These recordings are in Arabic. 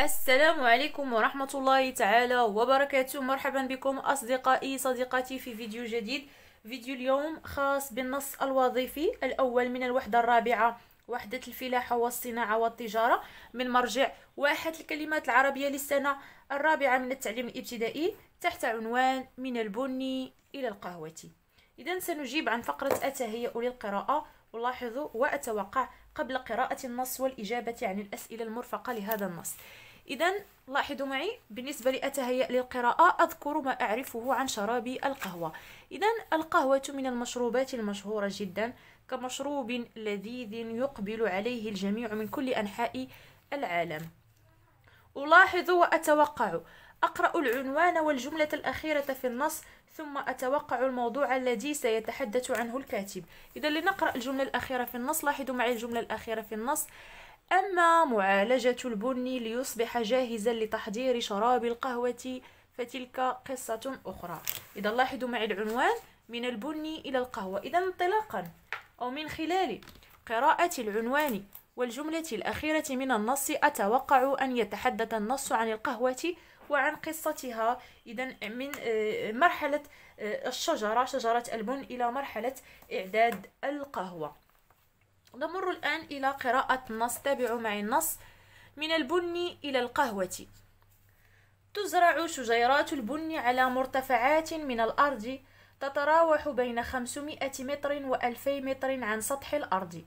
السلام عليكم ورحمة الله تعالى وبركاته مرحبا بكم أصدقائي صديقاتي في فيديو جديد فيديو اليوم خاص بالنص الوظيفي الأول من الوحدة الرابعة وحدة الفلاحة والصناعة والتجارة من مرجع واحد الكلمات العربية للسنة الرابعة من التعليم الابتدائي تحت عنوان من البني إلى القهوة إذا سنجيب عن فقرة أتهيأ للقراءة ولاحظوا وأتوقع قبل قراءة النص والإجابة عن الأسئلة المرفقة لهذا النص اذا لاحظوا معي بالنسبة لأتهيأ للقراءة أذكر ما أعرفه عن شراب القهوة إذا القهوة من المشروبات المشهورة جدا كمشروب لذيذ يقبل عليه الجميع من كل أنحاء العالم ألاحظ وأتوقع أقرأ العنوان والجملة الأخيرة في النص ثم أتوقع الموضوع الذي سيتحدث عنه الكاتب إذا لنقرأ الجملة الأخيرة في النص لاحظوا معي الجملة الأخيرة في النص أما معالجة البن ليصبح جاهزا لتحضير شراب القهوة فتلك قصة أخرى إذا لاحظوا معي العنوان من البن إلى القهوة إذا انطلاقا أو من خلال قراءة العنوان والجملة الأخيرة من النص أتوقع أن يتحدث النص عن القهوة وعن قصتها إذا من آه، مرحلة آه، الشجرة شجرة البن إلى مرحلة إعداد القهوة نمر الآن إلى قراءة النص تابعوا معي النص من البن إلى القهوة تزرع شجيرات البن على مرتفعات من الأرض تتراوح بين 500 متر و2000 متر عن سطح الأرض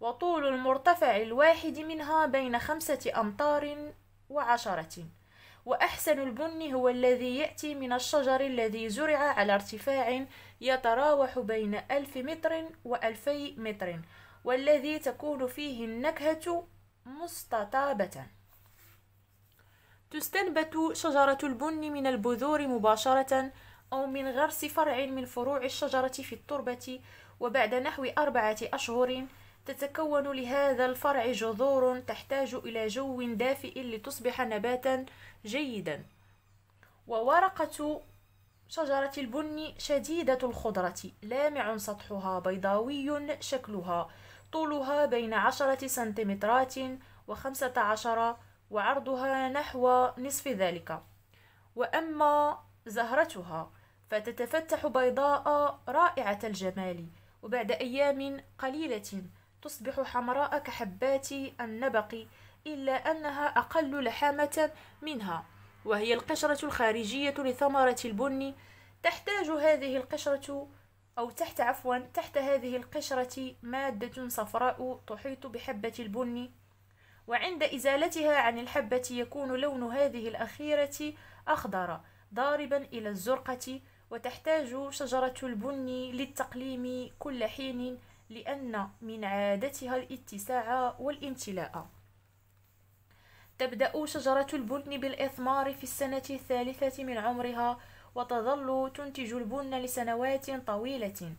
وطول المرتفع الواحد منها بين خمسة أمتار وعشرة وأحسن البن هو الذي يأتي من الشجر الذي زرع على ارتفاع يتراوح بين ألف متر وألفي متر والذي تكون فيه النكهة مستطابة تستنبت شجرة البن من البذور مباشرة أو من غرس فرع من فروع الشجرة في التربة وبعد نحو أربعة أشهر تتكون لهذا الفرع جذور تحتاج إلى جو دافئ لتصبح نباتا جيدا وورقة شجرة البن شديدة الخضرة لامع سطحها بيضاوي شكلها طولها بين عشرة سنتيمترات وخمسة عشر وعرضها نحو نصف ذلك وأما زهرتها فتتفتح بيضاء رائعة الجمال وبعد أيام قليلة تصبح حمراء كحبات النبق إلا أنها أقل لحامة منها وهي القشرة الخارجية لثمرة البن تحتاج هذه القشرة أو تحت عفوا تحت هذه القشرة مادة صفراء تحيط بحبة البن وعند إزالتها عن الحبة يكون لون هذه الأخيرة أخضر ضاربا إلى الزرقة وتحتاج شجرة البن للتقليم كل حين لأن من عادتها الاتساع والامتلاء تبدأ شجرة البن بالإثمار في السنة الثالثة من عمرها وتظل تنتج البن لسنوات طويلة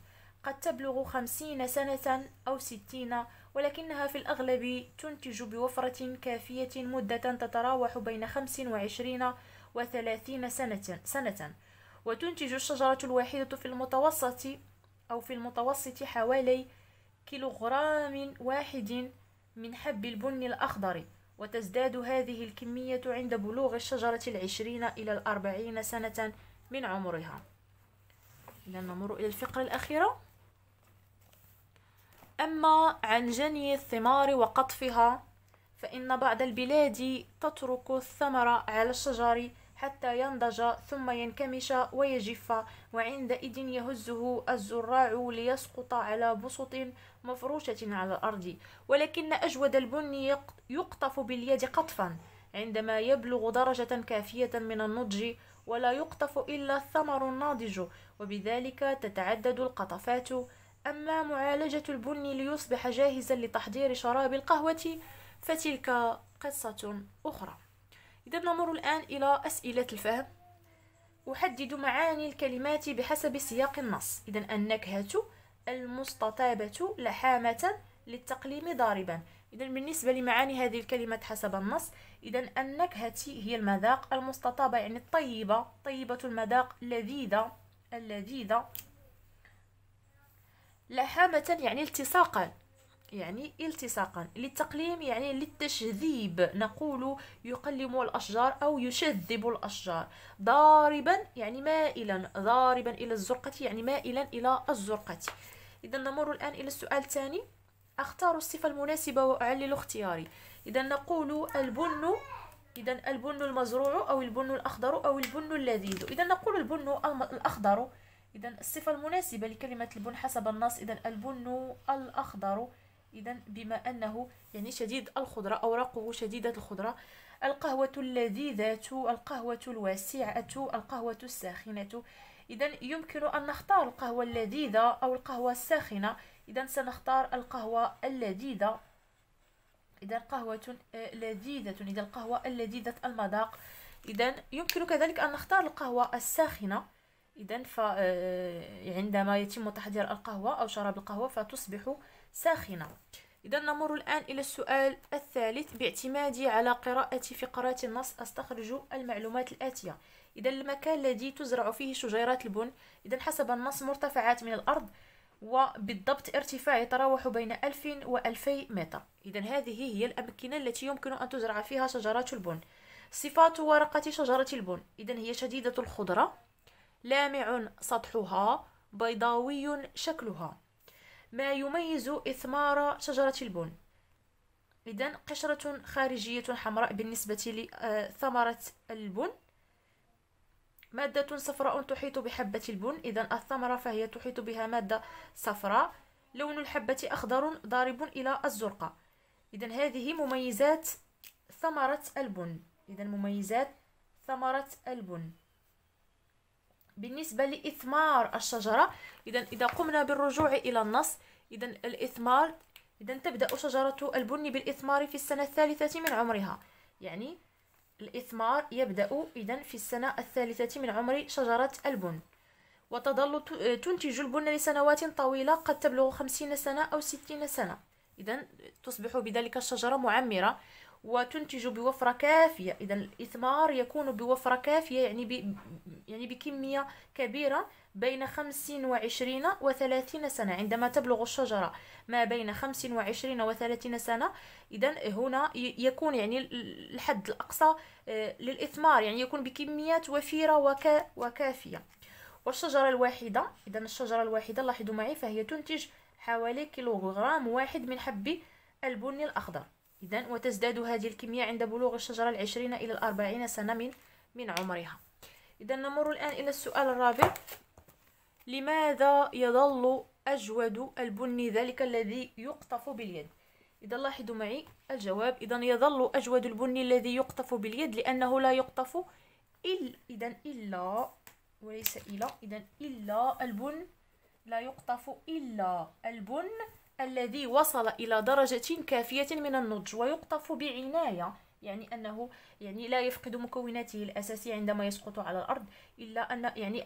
قد تبلغ خمسين سنة أو ستين ولكنها في الأغلب تنتج بوفرة كافية مدة تتراوح بين خمس وعشرين وثلاثين سنة, سنة وتنتج الشجرة الواحدة في المتوسط أو في المتوسط حوالي كيلوغرام واحد من حب البن الأخضر وتزداد هذه الكمية عند بلوغ الشجرة العشرين إلى الأربعين سنة من عمرها إذا نمر إلى الفقرة الأخيرة أما عن جني الثمار وقطفها فإن بعض البلاد تترك الثمر على الشجر حتى ينضج ثم ينكمش ويجف وعندئذ يهزه الزراع ليسقط على بسط مفروشة على الأرض ولكن أجود البن يقطف باليد قطفا عندما يبلغ درجة كافية من النضج ولا يقطف إلا الثمر الناضج وبذلك تتعدد القطفات أما معالجة البن ليصبح جاهزا لتحضير شراب القهوة فتلك قصة أخرى إذا نمر الآن إلى أسئلة الفهم أحدد معاني الكلمات بحسب سياق النص إذا النكهة المستطابة لحامة للتقليم ضاربا اذا بالنسبه لمعاني هذه الكلمات حسب النص اذا النكهه هي المذاق المستطابه يعني الطيبه طيبه المذاق لذيذه اللذيذه لحامه يعني التصاقا يعني التصاقا للتقليم يعني للتشذيب نقول يقلم الأشجار أو يشذب الأشجار ضاربا يعني مائلا ضاربا إلى الزرقة يعني مائلا إلى الزرقة إذا نمر الآن إلى السؤال الثاني اختار الصفه المناسبه واعلل اختياري اذا نقول البن اذا البن المزروع او البن الاخضر او البن اللذيذ اذا نقول البن الاخضر اذا الصفه المناسبه لكلمه البن حسب النص اذا البن الاخضر اذا بما انه يعني شديد الخضره اوراقه شديده الخضره القهوه اللذيذه القهوه الواسعه القهوه الساخنه اذا يمكن ان نختار القهوه اللذيذه او القهوه الساخنه اذا سنختار القهوه اللذيذه اذا قهوه آه، لذيذه اذا القهوه اللذيذه المذاق اذا يمكن كذلك ان نختار القهوه الساخنه اذا آه، عندما يتم تحضير القهوه او شراب القهوه فتصبح ساخنه إذا نمر الآن إلى السؤال الثالث باعتمادي على قراءة فقرات النص أستخرج المعلومات الآتية إذا المكان الذي تزرع فيه شجيرات البن إذا حسب النص مرتفعات من الأرض وبالضبط ارتفاع يتراوح بين 1000 و2000 متر إذا هذه هي الأمكنة التي يمكن أن تزرع فيها شجرات البن صفات ورقة شجرة البن إذا هي شديدة الخضرة لامع سطحها بيضاوي شكلها ما يميز إثمار شجرة البن إذا قشرة خارجية حمراء بالنسبة لثمرة آه، البن مادة صفراء تحيط بحبة البن إذا الثمرة فهي تحيط بها مادة صفراء لون الحبة أخضر ضارب إلى الزرقاء إذا هذه مميزات ثمرة البن إذا مميزات ثمرة البن بالنسبة لإثمار الشجرة إذا إذا قمنا بالرجوع إلى النص إذا الإثمار إذا تبدأ شجرة البن بالإثمار في السنة الثالثة من عمرها يعني الإثمار يبدأ إذا في السنة الثالثة من عمر شجرة البن وتظل تنتج البن لسنوات طويلة قد تبلغ خمسين سنة أو ستين سنة إذا تصبح بذلك الشجرة معمرة وتنتج بوفرة كافية إذا الإثمار يكون بوفرة كافية يعني ب... يعني بكمية كبيرة بين خمس وعشرين وثلاثين سنة عندما تبلغ الشجرة ما بين خمس وعشرين وثلاثين سنة إذا هنا يكون يعني الحد الأقصى آه، للإثمار يعني يكون بكميات وفيرة وك... وكافية والشجرة الواحدة إذا الشجرة الواحدة لاحظوا معي فهي تنتج حوالي كيلوغرام واحد من حب البني الأخضر إذا وتزداد هذه الكمية عند بلوغ الشجرة العشرين إلى الأربعين سنة من من عمرها إذا نمر الآن إلى السؤال الرابع لماذا يظل أجود البني ذلك الذي يقطف باليد إذا لاحظوا معي الجواب إذا يظل أجود البني الذي يقطف باليد لأنه لا يقطف إلا إذا إلا وليس إلا إذا إلا البن لا يقطف إلا البن الذي وصل إلى درجة كافية من النضج ويقطف بعناية يعني انه يعني لا يفقد مكوناته الاساسيه عندما يسقط على الارض الا ان يعني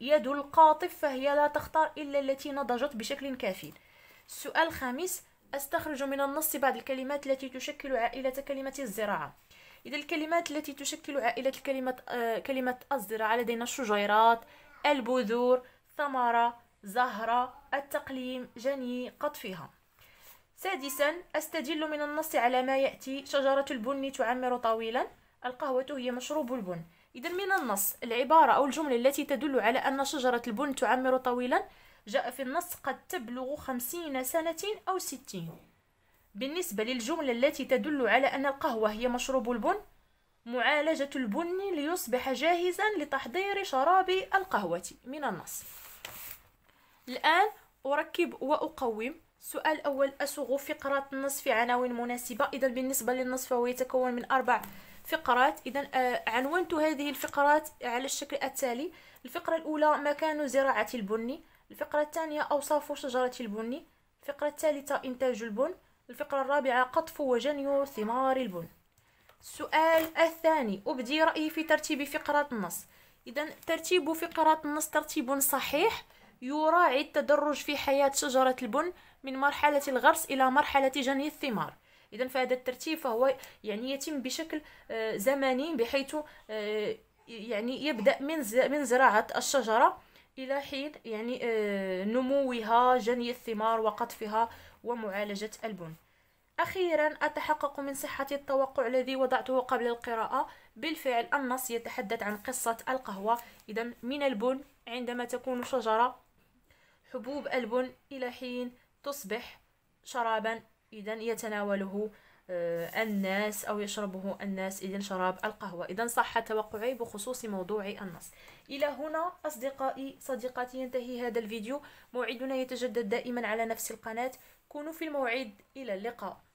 يد القاطف فهي لا تختار الا التي نضجت بشكل كافي السؤال الخامس استخرج من النص بعض الكلمات التي تشكل عائله كلمه الزراعه اذا الكلمات التي تشكل عائله كلمه آه كلمه الزراعه لدينا الشجيرات البذور ثمره زهرة التقليم جني قطفها سادسا أستدل من النص على ما يأتي شجرة البن تعمر طويلا القهوة هي مشروب البن إذا من النص العبارة أو الجملة التي تدل على أن شجرة البن تعمر طويلا جاء في النص قد تبلغ خمسين سنة أو ستين بالنسبة للجملة التي تدل على أن القهوة هي مشروب البن معالجة البن ليصبح جاهزا لتحضير شراب القهوة من النص الآن أركب وأقوم السؤال الأول أصوغ فقرات النص في عناوين مناسبة إذا بالنسبة للنص فهو يتكون من أربع فقرات إذا آه، عنونت هذه الفقرات على الشكل التالي الفقرة الأولى مكان زراعة البن الفقرة الثانية أوصاف شجرة البن الفقرة الثالثة إنتاج البن الفقرة الرابعة قطف وجني ثمار البن السؤال الثاني أبدي رأيي في ترتيب فقرات النص إذا ترتيب فقرات النص ترتيب صحيح يراعي التدرج في حياة شجرة البن من مرحلة الغرس إلى مرحلة جني الثمار إذا فهذا الترتيب فهو يعني يتم بشكل آه، زمني بحيث آه، يعني يبدأ من من زراعة الشجرة إلى حين يعني آه، نموها جني الثمار وقطفها ومعالجة البن أخيرا أتحقق من صحة التوقع الذي وضعته قبل القراءة بالفعل النص يتحدث عن قصة القهوة إذا من البن عندما تكون شجرة حبوب ألبن إلى حين تصبح شرابا إذا يتناوله آه، الناس أو يشربه الناس إذا شراب القهوة إذا صح توقعي بخصوص موضوع النص إلى هنا أصدقائي صديقاتي ينتهي هذا الفيديو موعدنا يتجدد دائما على نفس القناة كونوا في الموعد إلى اللقاء